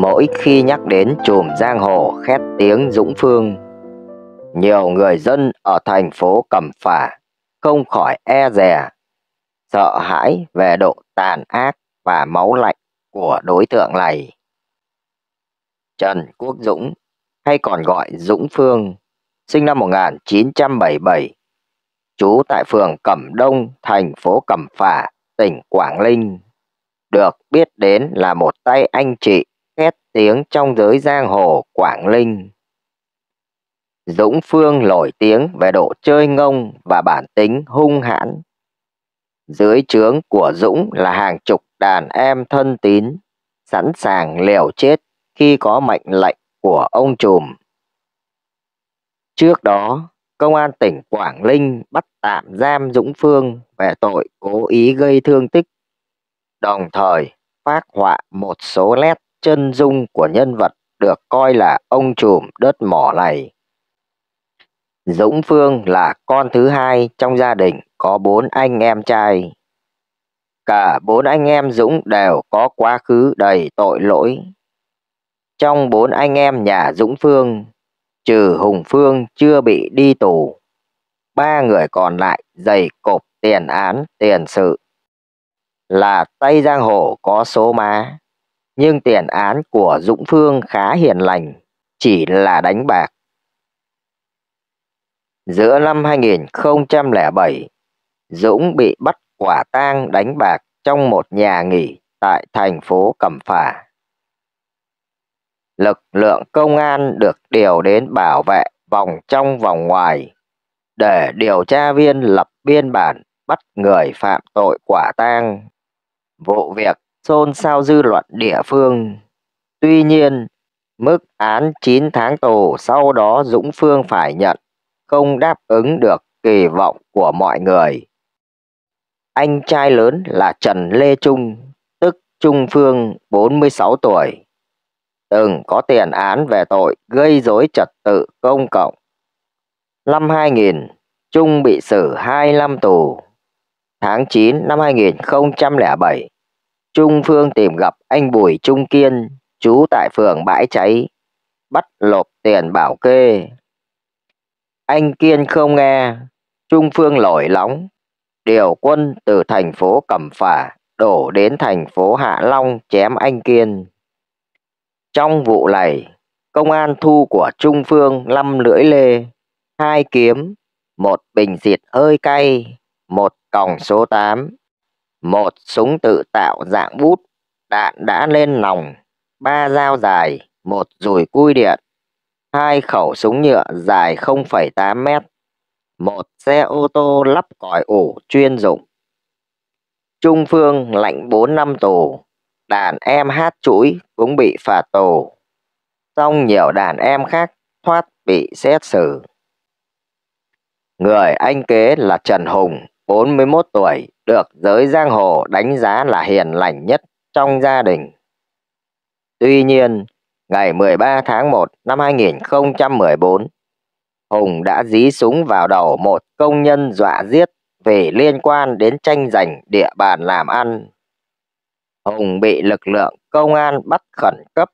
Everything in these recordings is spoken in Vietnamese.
mỗi khi nhắc đến chùm giang hồ khét tiếng Dũng Phương. Nhiều người dân ở thành phố Cẩm Phả không khỏi e dè, sợ hãi về độ tàn ác và máu lạnh của đối tượng này. Trần Quốc Dũng, hay còn gọi Dũng Phương, sinh năm 1977, trú tại phường Cẩm Đông, thành phố Cẩm Phả, tỉnh Quảng Ninh, được biết đến là một tay anh chị khét tiếng trong giới giang hồ Quảng Linh. Dũng Phương nổi tiếng về độ chơi ngông và bản tính hung hãn. Dưới trướng của Dũng là hàng chục đàn em thân tín, sẵn sàng liều chết khi có mệnh lệnh của ông trùm. Trước đó, Công an tỉnh Quảng Linh bắt tạm giam Dũng Phương về tội cố ý gây thương tích, đồng thời phát họa một số lét chân dung của nhân vật được coi là ông trùm đất mỏ này. Dũng Phương là con thứ hai trong gia đình có bốn anh em trai. Cả bốn anh em Dũng đều có quá khứ đầy tội lỗi. Trong bốn anh em nhà Dũng Phương, trừ Hùng Phương chưa bị đi tù, ba người còn lại dày cộp tiền án tiền sự. Là Tây giang hồ có số má nhưng tiền án của Dũng Phương khá hiền lành, chỉ là đánh bạc. Giữa năm 2007, Dũng bị bắt quả tang đánh bạc trong một nhà nghỉ tại thành phố Cẩm Phả. Lực lượng công an được điều đến bảo vệ vòng trong vòng ngoài để điều tra viên lập biên bản bắt người phạm tội quả tang. Vụ việc xôn xao dư luận địa phương. Tuy nhiên, mức án 9 tháng tù sau đó Dũng Phương phải nhận không đáp ứng được kỳ vọng của mọi người. Anh trai lớn là Trần Lê Trung, tức Trung Phương, 46 tuổi, từng có tiền án về tội gây dối trật tự công cộng. Năm 2000, Trung bị xử 2 năm tù. Tháng 9 năm 2007, Trung Phương tìm gặp anh Bùi Trung Kiên, chú tại phường Bãi Cháy, bắt lột tiền bảo kê. Anh Kiên không nghe, Trung Phương lổi lóng, điều quân từ thành phố Cẩm Phả đổ đến thành phố Hạ Long chém anh Kiên. Trong vụ này, công an thu của Trung Phương năm lưỡi lê, hai kiếm, một bình diệt hơi cay, một còng số 8 một súng tự tạo dạng bút, đạn đã lên nòng, ba dao dài, một dùi cui điện, hai khẩu súng nhựa dài 0,8 mét, một xe ô tô lắp còi ổ chuyên dụng. Trung Phương lạnh 4 năm tù, đàn em hát chuỗi cũng bị phạt tù. Xong nhiều đàn em khác thoát bị xét xử. Người anh kế là Trần Hùng, 41 tuổi, được giới giang hồ đánh giá là hiền lành nhất trong gia đình. Tuy nhiên, ngày 13 tháng 1 năm 2014, Hùng đã dí súng vào đầu một công nhân dọa giết vì liên quan đến tranh giành địa bàn làm ăn. Hùng bị lực lượng công an bắt khẩn cấp,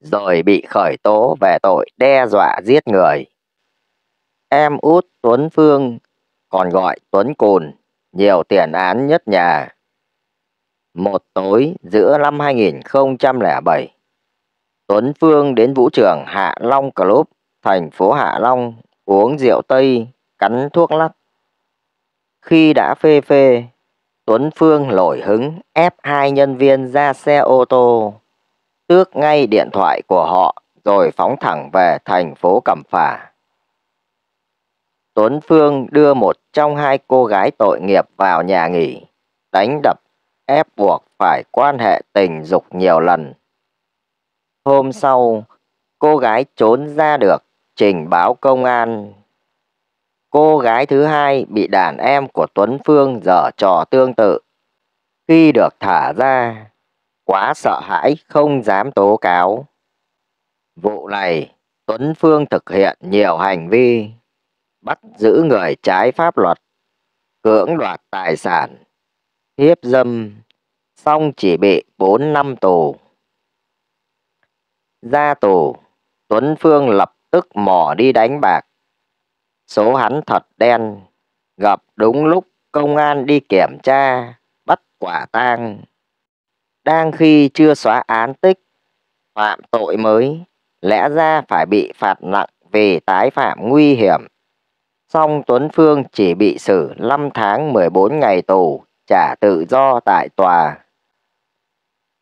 rồi bị khởi tố về tội đe dọa giết người. Em út Tuấn Phương còn gọi Tuấn Cùn, nhiều tiền án nhất nhà. Một tối giữa năm 2007, Tuấn Phương đến vũ trường Hạ Long Club, thành phố Hạ Long, uống rượu Tây, cắn thuốc lắc. Khi đã phê phê, Tuấn Phương nổi hứng ép hai nhân viên ra xe ô tô, tước ngay điện thoại của họ rồi phóng thẳng về thành phố Cẩm Phả. Tuấn Phương đưa một trong hai cô gái tội nghiệp vào nhà nghỉ, đánh đập, ép buộc phải quan hệ tình dục nhiều lần. Hôm sau, cô gái trốn ra được, trình báo công an. Cô gái thứ hai bị đàn em của Tuấn Phương dở trò tương tự. Khi được thả ra, quá sợ hãi không dám tố cáo. Vụ này, Tuấn Phương thực hiện nhiều hành vi bắt giữ người trái pháp luật, cưỡng đoạt tài sản, hiếp dâm, xong chỉ bị 4 năm tù. Ra tù, Tuấn Phương lập tức mò đi đánh bạc. Số hắn thật đen, gặp đúng lúc công an đi kiểm tra, bắt quả tang. Đang khi chưa xóa án tích, phạm tội mới, lẽ ra phải bị phạt nặng vì tái phạm nguy hiểm song Tuấn Phương chỉ bị xử 5 tháng 14 ngày tù, trả tự do tại tòa.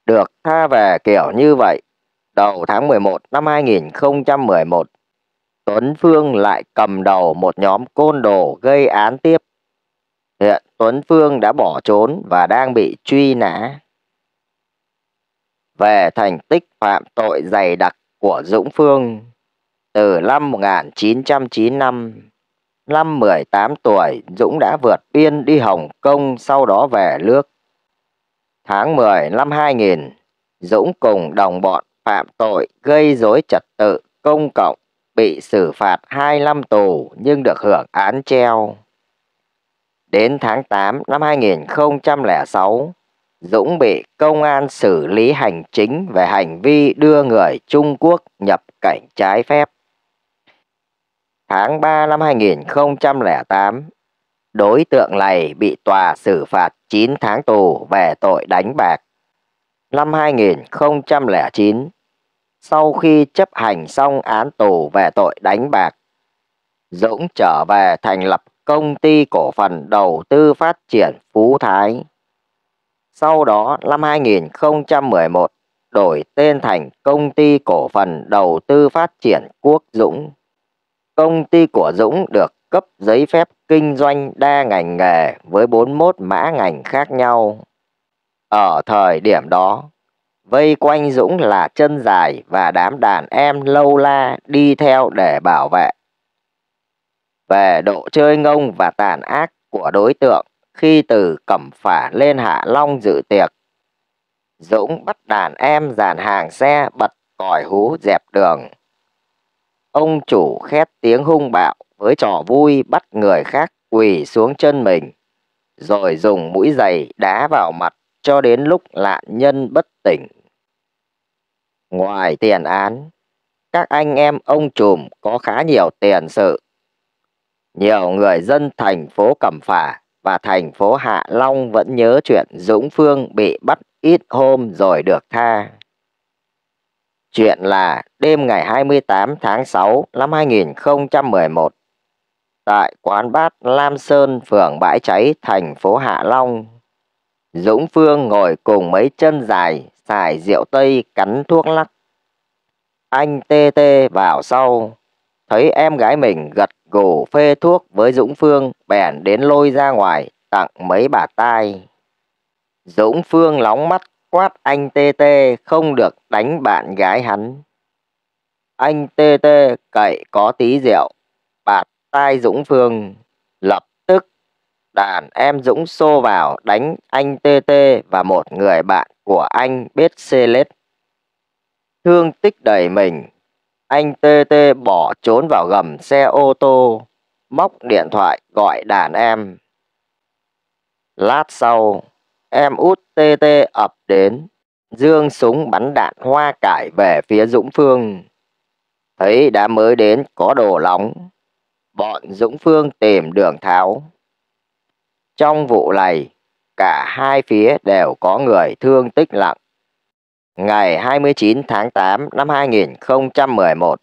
Được tha về kiểu như vậy, đầu tháng 11 năm 2011, Tuấn Phương lại cầm đầu một nhóm côn đồ gây án tiếp. Hiện Tuấn Phương đã bỏ trốn và đang bị truy nã. Về thành tích phạm tội dày đặc của Dũng Phương, từ năm 1995 Năm 18 tuổi, Dũng đã vượt biên đi Hồng Kông, sau đó về nước. Tháng 10 năm 2000, Dũng cùng đồng bọn phạm tội gây rối trật tự công cộng, bị xử phạt 2 năm tù nhưng được hưởng án treo. Đến tháng 8 năm 2006, Dũng bị công an xử lý hành chính về hành vi đưa người Trung Quốc nhập cảnh trái phép tháng 3 năm 2008, đối tượng này bị tòa xử phạt 9 tháng tù về tội đánh bạc. Năm 2009, sau khi chấp hành xong án tù về tội đánh bạc, Dũng trở về thành lập công ty cổ phần đầu tư phát triển Phú Thái. Sau đó, năm 2011, đổi tên thành công ty cổ phần đầu tư phát triển Quốc Dũng. Công ty của Dũng được cấp giấy phép kinh doanh đa ngành nghề với 41 mã ngành khác nhau. Ở thời điểm đó, vây quanh Dũng là chân dài và đám đàn em lâu la đi theo để bảo vệ. Về độ chơi ngông và tàn ác của đối tượng khi từ Cẩm Phả lên Hạ Long dự tiệc, Dũng bắt đàn em dàn hàng xe bật còi hú dẹp đường. Ông chủ khét tiếng hung bạo với trò vui bắt người khác quỳ xuống chân mình, rồi dùng mũi giày đá vào mặt cho đến lúc nạn nhân bất tỉnh. Ngoài tiền án, các anh em ông trùm có khá nhiều tiền sự. Nhiều người dân thành phố Cẩm Phả và thành phố Hạ Long vẫn nhớ chuyện Dũng Phương bị bắt ít hôm rồi được tha. Chuyện là đêm ngày 28 tháng 6 năm 2011, tại quán bát Lam Sơn, phường Bãi Cháy, thành phố Hạ Long, Dũng Phương ngồi cùng mấy chân dài, xài rượu tây cắn thuốc lắc. Anh tê tê vào sau, thấy em gái mình gật gù phê thuốc với Dũng Phương, bèn đến lôi ra ngoài tặng mấy bà tai. Dũng Phương lóng mắt quát anh TT không được đánh bạn gái hắn. Anh TT cậy có tí rượu, bạt tai Dũng Phương, lập tức đàn em Dũng xô vào đánh anh TT và một người bạn của anh biết xê lết. Thương tích đầy mình, anh TT bỏ trốn vào gầm xe ô tô, móc điện thoại gọi đàn em. Lát sau, Em út tê tê ập đến, dương súng bắn đạn hoa cải về phía Dũng Phương. Thấy đã mới đến có đồ nóng, bọn Dũng Phương tìm đường tháo. Trong vụ này, cả hai phía đều có người thương tích nặng. Ngày 29 tháng 8 năm 2011,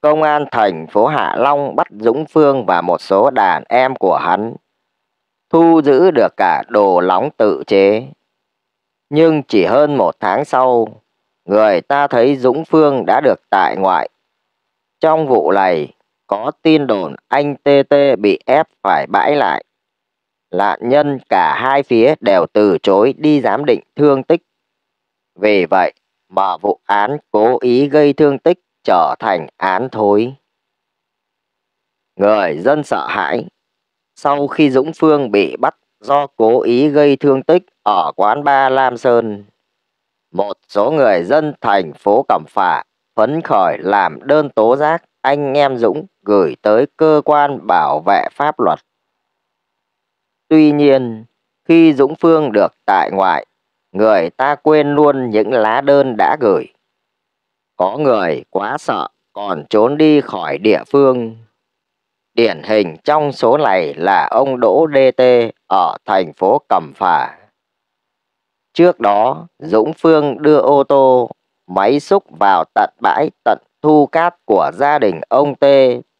Công an thành phố Hạ Long bắt Dũng Phương và một số đàn em của hắn thu giữ được cả đồ lóng tự chế. Nhưng chỉ hơn một tháng sau, người ta thấy Dũng Phương đã được tại ngoại. Trong vụ này, có tin đồn anh TT bị ép phải bãi lại. Lạn nhân cả hai phía đều từ chối đi giám định thương tích. Vì vậy, mà vụ án cố ý gây thương tích trở thành án thối. Người dân sợ hãi sau khi Dũng Phương bị bắt do cố ý gây thương tích ở quán ba Lam Sơn. Một số người dân thành phố Cẩm Phả phấn khởi làm đơn tố giác anh em Dũng gửi tới cơ quan bảo vệ pháp luật. Tuy nhiên, khi Dũng Phương được tại ngoại, người ta quên luôn những lá đơn đã gửi. Có người quá sợ còn trốn đi khỏi địa phương Điển hình trong số này là ông Đỗ DT ở thành phố Cẩm Phả. Trước đó, Dũng Phương đưa ô tô, máy xúc vào tận bãi tận thu cát của gia đình ông T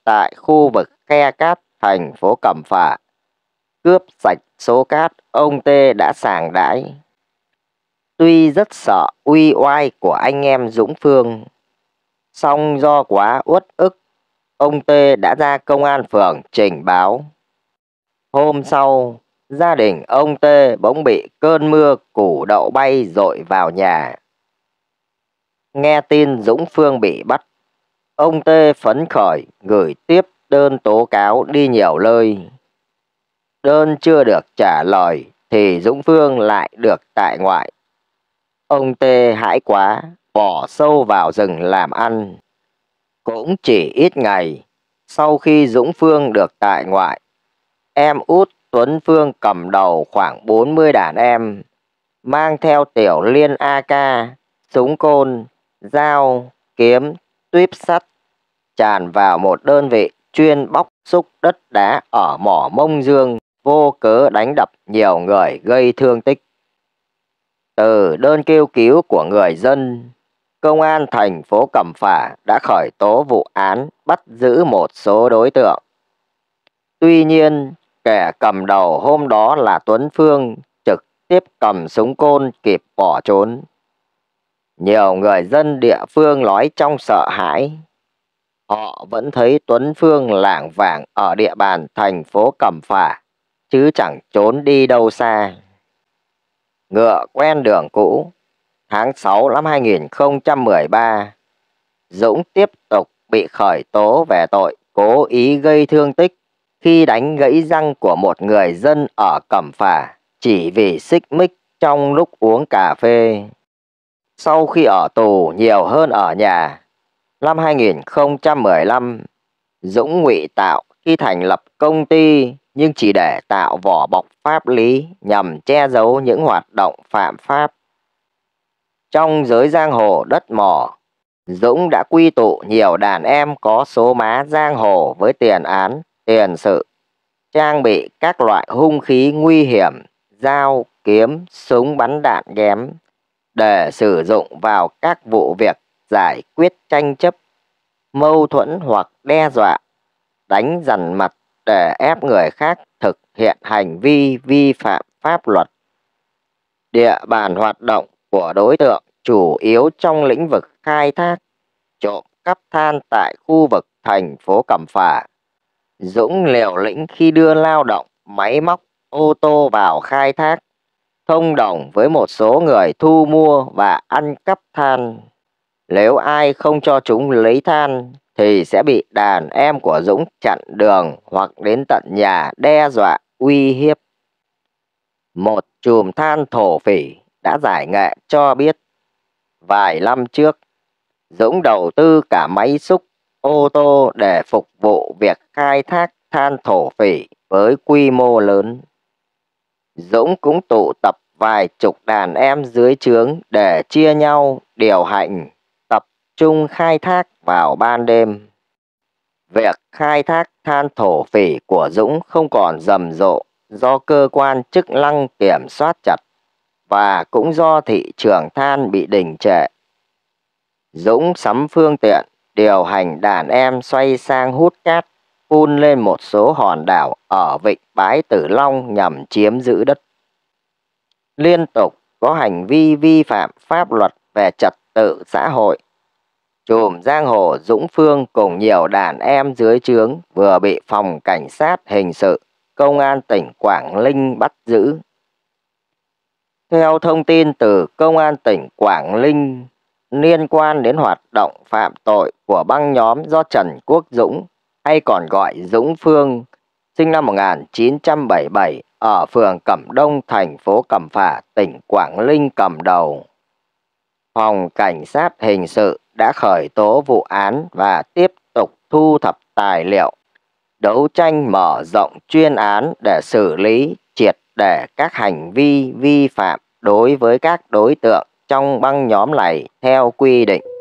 tại khu vực khe cát thành phố Cẩm Phả. Cướp sạch số cát ông T đã sàng đãi. Tuy rất sợ uy oai của anh em Dũng Phương, song do quá uất ức ông Tê đã ra công an phường trình báo. Hôm sau, gia đình ông Tê bỗng bị cơn mưa củ đậu bay dội vào nhà. Nghe tin Dũng Phương bị bắt, ông Tê phấn khởi gửi tiếp đơn tố cáo đi nhiều nơi. Đơn chưa được trả lời thì Dũng Phương lại được tại ngoại. Ông Tê hãi quá, bỏ sâu vào rừng làm ăn. Cũng chỉ ít ngày sau khi Dũng Phương được tại ngoại, em út Tuấn Phương cầm đầu khoảng 40 đàn em, mang theo tiểu liên AK, súng côn, dao, kiếm, tuyếp sắt, tràn vào một đơn vị chuyên bóc xúc đất đá ở mỏ mông dương, vô cớ đánh đập nhiều người gây thương tích. Từ đơn kêu cứu của người dân, Công an thành phố Cẩm Phả đã khởi tố vụ án bắt giữ một số đối tượng. Tuy nhiên, kẻ cầm đầu hôm đó là Tuấn Phương trực tiếp cầm súng côn kịp bỏ trốn. Nhiều người dân địa phương nói trong sợ hãi. Họ vẫn thấy Tuấn Phương lảng vảng ở địa bàn thành phố Cẩm Phả, chứ chẳng trốn đi đâu xa. Ngựa quen đường cũ, tháng 6 năm 2013, Dũng tiếp tục bị khởi tố về tội cố ý gây thương tích khi đánh gãy răng của một người dân ở Cẩm Phả chỉ vì xích mích trong lúc uống cà phê. Sau khi ở tù nhiều hơn ở nhà, năm 2015, Dũng ngụy tạo khi thành lập công ty nhưng chỉ để tạo vỏ bọc pháp lý nhằm che giấu những hoạt động phạm pháp. Trong giới giang hồ đất mỏ, Dũng đã quy tụ nhiều đàn em có số má giang hồ với tiền án, tiền sự, trang bị các loại hung khí nguy hiểm, dao, kiếm, súng bắn đạn ghém để sử dụng vào các vụ việc giải quyết tranh chấp, mâu thuẫn hoặc đe dọa, đánh dằn mặt để ép người khác thực hiện hành vi vi phạm pháp luật. Địa bàn hoạt động của đối tượng chủ yếu trong lĩnh vực khai thác trộm cắp than tại khu vực thành phố Cẩm Phả. Dũng liều lĩnh khi đưa lao động, máy móc, ô tô vào khai thác, thông đồng với một số người thu mua và ăn cắp than. Nếu ai không cho chúng lấy than thì sẽ bị đàn em của Dũng chặn đường hoặc đến tận nhà đe dọa, uy hiếp. Một chùm than thổ phỉ đã giải nghệ cho biết, vài năm trước, Dũng đầu tư cả máy xúc, ô tô để phục vụ việc khai thác than thổ phỉ với quy mô lớn. Dũng cũng tụ tập vài chục đàn em dưới trướng để chia nhau điều hành, tập trung khai thác vào ban đêm. Việc khai thác than thổ phỉ của Dũng không còn rầm rộ do cơ quan chức năng kiểm soát chặt và cũng do thị trường than bị đình trệ. Dũng sắm phương tiện, điều hành đàn em xoay sang hút cát, phun lên một số hòn đảo ở vịnh Bái Tử Long nhằm chiếm giữ đất. Liên tục có hành vi vi phạm pháp luật về trật tự xã hội. Chùm giang hồ Dũng Phương cùng nhiều đàn em dưới trướng vừa bị phòng cảnh sát hình sự, công an tỉnh Quảng Ninh bắt giữ theo thông tin từ Công an tỉnh Quảng Ninh liên quan đến hoạt động phạm tội của băng nhóm do Trần Quốc Dũng hay còn gọi Dũng Phương sinh năm 1977 ở phường Cẩm Đông, thành phố Cẩm Phả, tỉnh Quảng Ninh cầm đầu. Phòng Cảnh sát Hình sự đã khởi tố vụ án và tiếp tục thu thập tài liệu, đấu tranh mở rộng chuyên án để xử lý triệt để các hành vi vi phạm đối với các đối tượng trong băng nhóm này theo quy định.